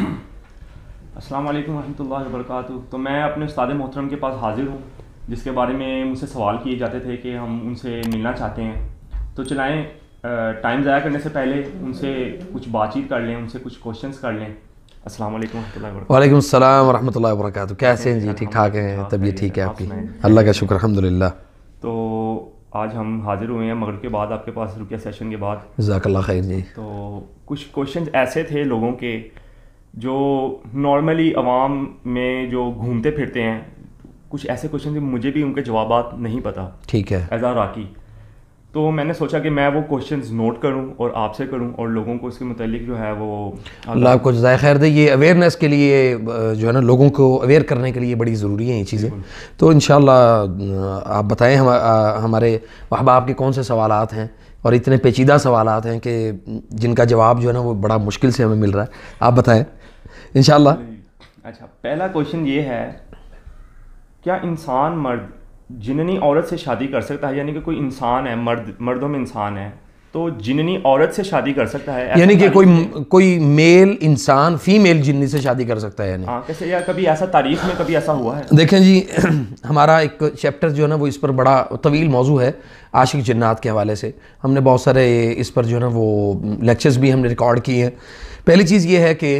अस्सलाम वालेकुम रहमतुल्लाहि वबरकातुहू तो मैं अपने उस्ताद मोहतरम के पास हाज़िर हूँ जिसके बारे में मुझसे सवाल किए जाते थे कि हम उनसे मिलना चाहते हैं तो चलाएँ टाइम ज़ाया करने से पहले उनसे कुछ बातचीत कर लें उनसे कुछ क्वेश्चंस कर लें अस्सलाम वालेकुम वालेकुम सलाम वरहमतुल्लाहि वबरकातुहू कैसे हैं जी ठीक ठाक हैं तबीयत ठीक है आपकी अल्लाह का शुक्र अलहमदिल्ला तो आज हम हाजिर हुए हैं मगर के बाद आपके पास रुकिया सेशन के बाद खैर जी तो कुछ क्वेश्चन ऐसे थे लोगों के जो नॉर्मली आवाम में जो घूमते फिरते हैं कुछ ऐसे क्वेश्चन थे मुझे भी उनके जवाब नहीं पता ठीक है एज आ राकी तो मैंने सोचा कि मैं वो क्वेश्चंस नोट करूं और आपसे करूं और लोगों को इसके मतलब जो है वो अल्लाह आपको जजाय खैर दे ये अवेयरनेस के लिए जो है ना लोगों को अवेयर करने के लिए बड़ी ज़रूरी है ये चीज़ें तो इन आप बताएं हम, आ, हमारे अहबाब के कौन से सवाल हैं और इतने पेचीदा सवाल हैं कि जिनका जवाब जो है ना वो बड़ा मुश्किल से हमें मिल रहा है आप बताएँ इन अच्छा पहला क्वेश्चन ये है क्या इंसान मर्द जिननी औरत से शादी कर सकता है यानी कि कोई इंसान है मर्द मर्दों में इंसान है तो जिननी औरत से शादी कर सकता है यानी कि कोई कोई मेल इंसान फीमेल जिन्नी से शादी कर सकता है यानी हाँ, कैसे या कभी ऐसा तारीख में कभी ऐसा हुआ है देखें जी हमारा एक चैप्टर जो है ना वो इस पर बड़ा तवील मौजू है आशिक जन्नात के हवाले से हमने बहुत सारे इस पर जो है ना वो लेक्चर्स भी हमने रिकॉर्ड किए हैं पहली चीज़ ये है कि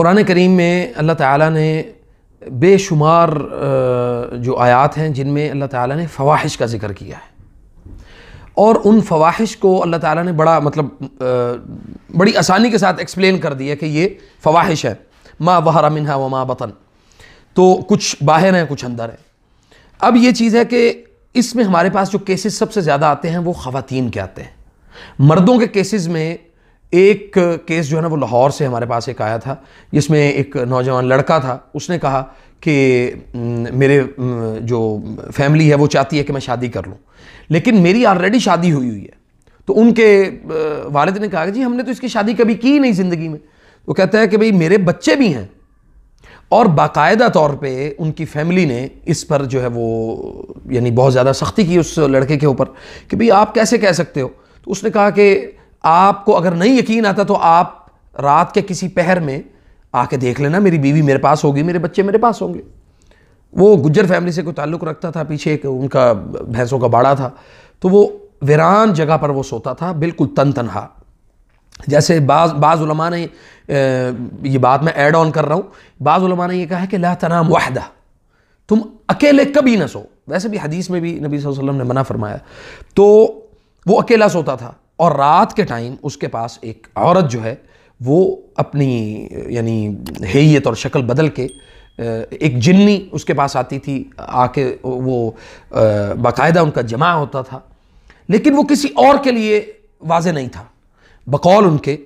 कुरान करीम में अल्लाह ताला ने बेशुमार जो आयात हैं जिनमें अल्लाह ताला ने फवाहिश का ज़िक्र किया है और उन फवाहिश को अल्लाह ताला ने बड़ा मतलब बड़ी आसानी के साथ एक्सप्लेन कर दिया कि ये फवाहिश है माँ वहरा मिनहा व माँ बतन तो कुछ बाहर हैं कुछ अंदर हैं अब ये चीज़ है कि इसमें हमारे पास जो केसेस सबसे ज़्यादा आते हैं वो ख़वातीन के आते हैं मर्दों के केसेस में एक केस जो है ना वो लाहौर से हमारे पास एक आया था जिसमें एक नौजवान लड़का था उसने कहा कि मेरे जो फैमिली है वो चाहती है कि मैं शादी कर लूँ लेकिन मेरी ऑलरेडी शादी हुई हुई है तो उनके वालद ने कहा जी हमने तो इसकी शादी कभी की ही नहीं ज़िंदगी में वो कहता है कि भाई मेरे बच्चे भी हैं और बाकायदा तौर पे उनकी फैमिली ने इस पर जो है वो यानी बहुत ज़्यादा सख्ती की उस लड़के के ऊपर कि भाई आप कैसे कह सकते हो तो उसने कहा कि आपको अगर नहीं यकीन आता तो आप रात के किसी पहर में आके देख लेना मेरी बीवी मेरे पास होगी मेरे बच्चे मेरे पास होंगे वो गुज्जर फैमिली से कोई ताल्लुक़ रखता था पीछे एक उनका भैंसों का बाड़ा था तो वो वीरान जगह पर वो सोता था बिल्कुल तन तनहा जैसे बाज बाज़ुलमा ने ये बात मैं ऐड ऑन कर रहा हूँ बाज़ा ने यह कहा है कि ला तना वाहदा तुम अकेले कभी ना सो वैसे भी हदीस में भी नबी वसल्लम ने मना फरमाया तो वो अकेला सोता था और रात के टाइम उसके पास एक औरत जो है वो अपनी यानी हैत और शक्ल बदल के एक जिन्नी उसके पास आती थी आके वो बाकायदा उनका जमा होता था लेकिन वो किसी और के लिए वाज नहीं था बकौल उनके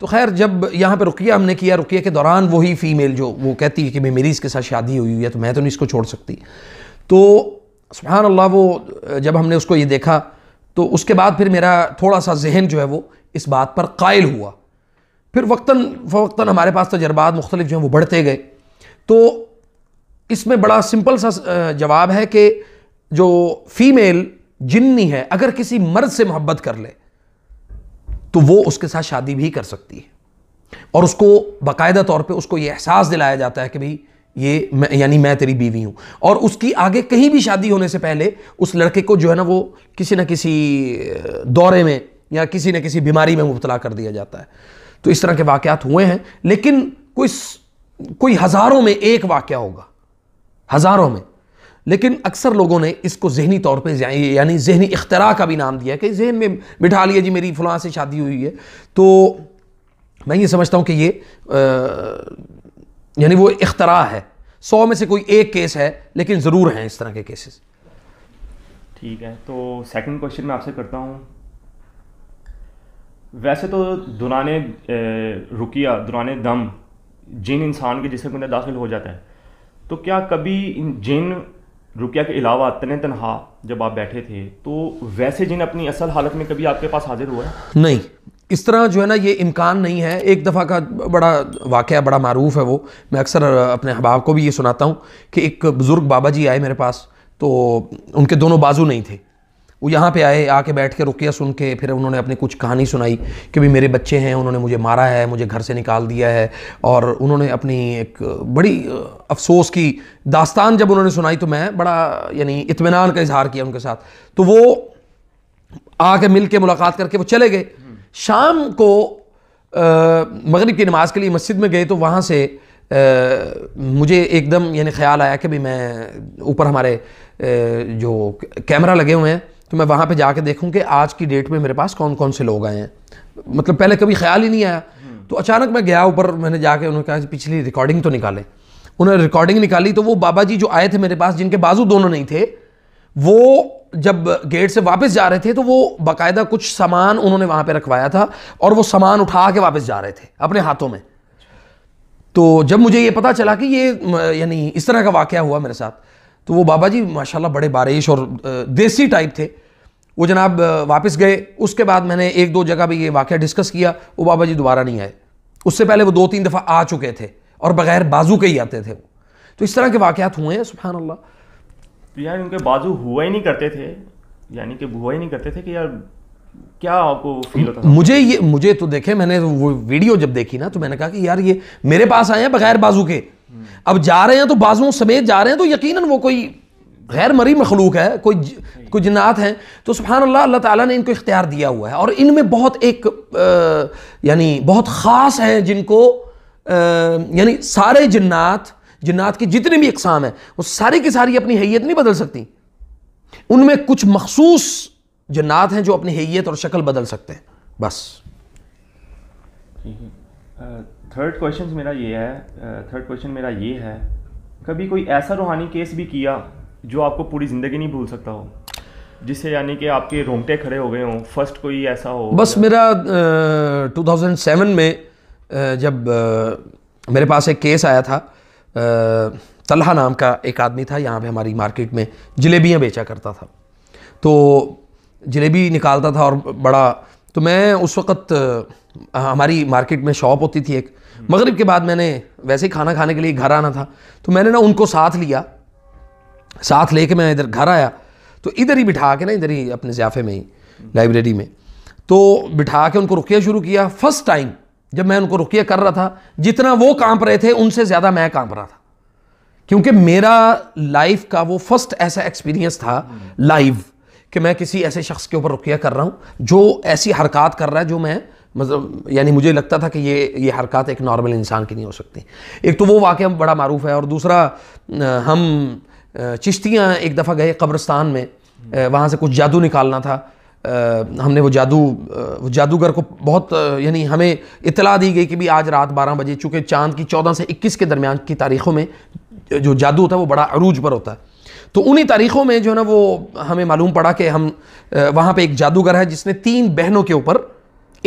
तो खैर जब यहाँ पे रुकिया हमने किया रुकिया के दौरान वही फ़ीमेल जो वो कहती है कि मेरी इसके साथ शादी हुई हुई है तो मैं तो नहीं इसको छोड़ सकती तो सुबहान अल्लाह वो जब हमने उसको ये देखा तो उसके बाद फिर मेरा थोड़ा सा जहन जो है वो इस बात पर कायल हुआ फिर वक्ता फ़वक्ता हमारे पास तजर्बात मुख्तलिफ जो हैं वो बढ़ते गए तो इसमें बड़ा सिंपल सा जवाब है कि जो फीमेल जिन्नी है अगर किसी मर्द से मोहब्बत कर ले तो वो उसके साथ शादी भी कर सकती है और उसको बाकायदा तौर पे उसको ये एहसास दिलाया जाता है कि भाई ये मैं, यानी मैं तेरी बीवी हूँ और उसकी आगे कहीं भी शादी होने से पहले उस लड़के को जो है ना वो किसी न किसी दौरे में या किसी न किसी बीमारी में मुबतला कर दिया जाता है तो इस तरह के वाक़ात हुए हैं लेकिन कोई कोई हज़ारों में एक वाक़ होगा हज़ारों में लेकिन अक्सर लोगों ने इसको जहनी तौर पर यानी जहनी इख्तरा का भी नाम दिया कि जहन में बिठा लिया जी मेरी फलां से शादी हुई है तो मैं ये समझता हूँ कि ये आ, यानी वो इख्तरा है सौ में से कोई एक केस है लेकिन ज़रूर हैं इस तरह के केसेस ठीक है तो सेकंड क्वेश्चन मैं आपसे करता हूँ वैसे तो दुरान रुकिया दुरान दम जिन इंसान के जिसमें बंदा दाखिल हो जाता है तो क्या कभी जिन रुकिया के अलावा तन तनहा जब आप बैठे थे तो वैसे जिन अपनी असल हालत में कभी आपके पास हाजिर हुआ है नहीं इस तरह जो है ना ये इम्कान नहीं है एक दफ़ा का बड़ा वाक़ बड़ा मरूफ है वो मैं अक्सर अपने अहबाब को भी ये सुनाता हूँ कि एक बुज़ुर्ग बाबा जी आए मेरे पास तो उनके दोनों बाजू नहीं थे वो यहाँ पे आए आके बैठ के रुकिया सुन के फिर उन्होंने अपनी कुछ कहानी सुनाई कि भाई मेरे बच्चे हैं उन्होंने मुझे मारा है मुझे घर से निकाल दिया है और उन्होंने अपनी एक बड़ी अफसोस की दास्तान जब उन्होंने सुनाई तो मैं बड़ा यानी इतमान का इजहार किया उनके साथ तो वो आके मिल के मुलाकात करके वो चले गए शाम को मगरिब की नमाज़ के लिए मस्जिद में गए तो वहाँ से आ, मुझे एकदम यानी ख्याल आया कि भाई मैं ऊपर हमारे जो कैमरा लगे हुए हैं तो मैं वहाँ पे जाके देखूँ कि आज की डेट में मेरे पास कौन कौन से लोग आए हैं मतलब पहले कभी ख्याल ही नहीं आया हम्म। तो अचानक मैं गया ऊपर मैंने जाके उन्होंने कहा पिछली रिकॉर्डिंग तो निकाले उन्होंने रिकॉर्डिंग निकाली तो वो बाबा जी जो आए थे मेरे पास जिनके बाजू दोनों नहीं थे वो जब गेट से वापस जा रहे थे तो वो बाकायदा कुछ सामान उन्होंने वहाँ पे रखवाया था और वो सामान उठा के वापस जा रहे थे अपने हाथों में तो जब मुझे ये पता चला कि ये यानी इस तरह का वाक़ हुआ मेरे साथ तो वो बाबा जी माशाला बड़े बारिश और देसी टाइप थे वो जनाब वापस गए उसके बाद मैंने एक दो जगह भी ये वाक़ डिस्कस किया वो बाबा जी दोबारा नहीं आए उससे पहले वो दो तीन दफ़ा आ चुके थे और बग़ैर बाजू के ही आते थे वो तो इस तरह के वाक़ हुए हैं सुबहान अल्लाह तो यार उनके बाजू हुआ ही नहीं करते थे यानी कि हुआ ही नहीं करते थे कि यार क्या आपको फील होता था मुझे ये मुझे तो देखे मैंने वो वीडियो जब देखी ना तो मैंने कहा कि यार ये मेरे पास आए हैं बगैर बाजू के हम्म। अब जा रहे हैं तो बाजुओं समेत जा रहे हैं तो यकीनन वो कोई गैर मरी मखलूक है कोई कोई जिन्नात हैं तो सुबहान अल्लाह अल्लाह ताला ने इनको इख्तियार दिया हुआ है और इनमें बहुत एक यानी बहुत ख़ास हैं जिनको यानी सारे जिन्नात जिन्नात की जितनी भी अकसाम है वो सारी की सारी अपनी हैयत नहीं बदल सकती उनमें कुछ मखसूस जन्नात हैं जो अपनी हैयत और शक्ल बदल सकते हैं बस थर्ड क्वेश्चन मेरा ये है थर्ड क्वेश्चन मेरा ये है कभी कोई ऐसा रूहानी केस भी किया जो आपको पूरी ज़िंदगी नहीं भूल सकता हो जिससे यानी कि आपके रोंगटे खड़े हो गए हों फर्स्ट कोई ऐसा हो बस मेरा टू 2007 में जब आ, मेरे पास एक केस आया था तलहा नाम का एक आदमी था यहाँ पे हमारी मार्केट में जलेबियाँ बेचा करता था तो जलेबी निकालता था और बड़ा तो मैं उस वक़्त हमारी मार्केट में शॉप होती थी एक मगरिब के बाद मैंने वैसे ही खाना खाने के लिए घर आना था तो मैंने ना उनको साथ लिया साथ ले मैं इधर घर आया तो इधर ही बिठा के ना इधर ही अपने ज़ियाफ़े में ही लाइब्रेरी में तो बिठा के उनको रुकिया शुरू किया फर्स्ट टाइम जब मैं उनको रुकिया कर रहा था जितना वो कांप रहे थे उनसे ज़्यादा मैं कांप रहा था क्योंकि मेरा लाइफ का वो फर्स्ट ऐसा एक्सपीरियंस था लाइव कि मैं किसी ऐसे शख्स के ऊपर रुकिया कर रहा हूँ जो ऐसी हरकत कर रहा है जो मैं मतलब यानी मुझे लगता था कि ये ये हरकत एक नॉर्मल इंसान की नहीं हो सकती एक तो वो वाक़ बड़ा मरूफ है और दूसरा हम चिश्तियाँ एक दफ़ा गए कब्रस्तान में वहाँ से कुछ जादू निकालना था हमने वो जादू वो जादूगर को बहुत यानी हमें इतला दी गई कि भी आज रात 12 बजे चूँकि चांद की 14 से 21 के दरमियान की तारीख़ों में जो जादू होता है वो बड़ा अरूज पर होता है तो उन्हीं तारीख़ों में जो है ना वो हमें मालूम पड़ा कि हम वहाँ पर एक जादूगर है जिसने तीन बहनों के ऊपर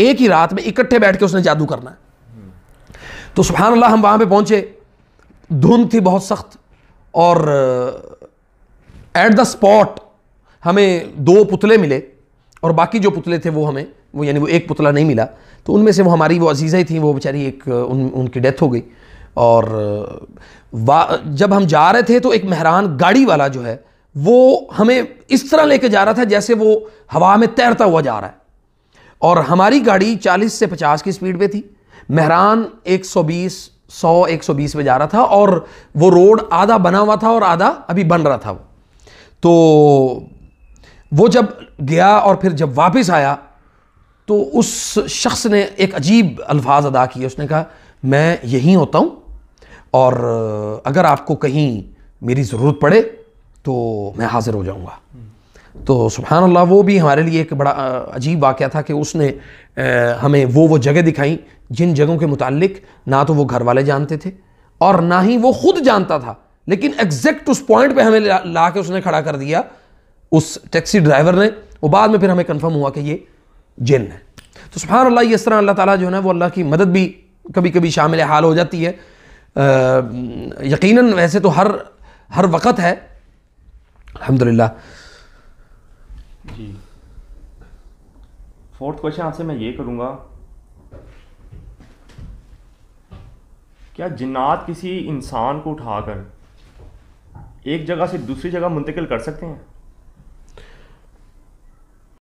एक ही रात में इकट्ठे बैठ के उसने जादू करना है तो सुबहान अल्लाह हम वहाँ पर पहुँचे धुंध थी बहुत सख्त और एट द स्पॉट हमें दो पुतले मिले और बाकी जो पुतले थे वो हमें वो यानी वो एक पुतला नहीं मिला तो उनमें से वो हमारी वो अजीज़ा ही थी वो बेचारी एक उन उनकी डेथ हो गई और जब हम जा रहे थे तो एक मेहरान गाड़ी वाला जो है वो हमें इस तरह लेके जा रहा था जैसे वो हवा में तैरता हुआ जा रहा है और हमारी गाड़ी 40 से 50 की स्पीड पे थी मेहरान 120 100 120 में जा रहा था और वो रोड आधा बना हुआ था और आधा अभी बन रहा था वो तो वो जब गया और फिर जब वापस आया तो उस शख्स ने एक अजीब अल्फाज अदा किए उसने कहा मैं यहीं होता हूँ और अगर आपको कहीं मेरी ज़रूरत पड़े तो मैं हाज़िर हो जाऊँगा तो सुबहान अल्लाह वो भी हमारे लिए एक बड़ा अजीब वाक़ था कि उसने हमें वो वो जगह दिखाई जिन जगहों के मुतालिक ना तो वो घर वाले जानते थे और ना ही वो खुद जानता था लेकिन एग्जैक्ट उस पॉइंट पे हमें ला, ला के उसने खड़ा कर दिया उस टैक्सी ड्राइवर ने और बाद में फिर हमें कन्फर्म हुआ कि ये जिन है तो सुबह अल्लाह इस तरह अल्लाह ताला जो है ना वो अल्लाह की मदद भी कभी कभी शामिल हाल हो जाती है यकीनन वैसे तो हर हर वक्त है अल्हम्दुलिल्लाह जी फोर्थ क्वेश्चन आपसे मैं ये करूँगा क्या जिन्नात किसी इंसान को उठाकर एक जगह से दूसरी जगह मुंतकिल कर सकते हैं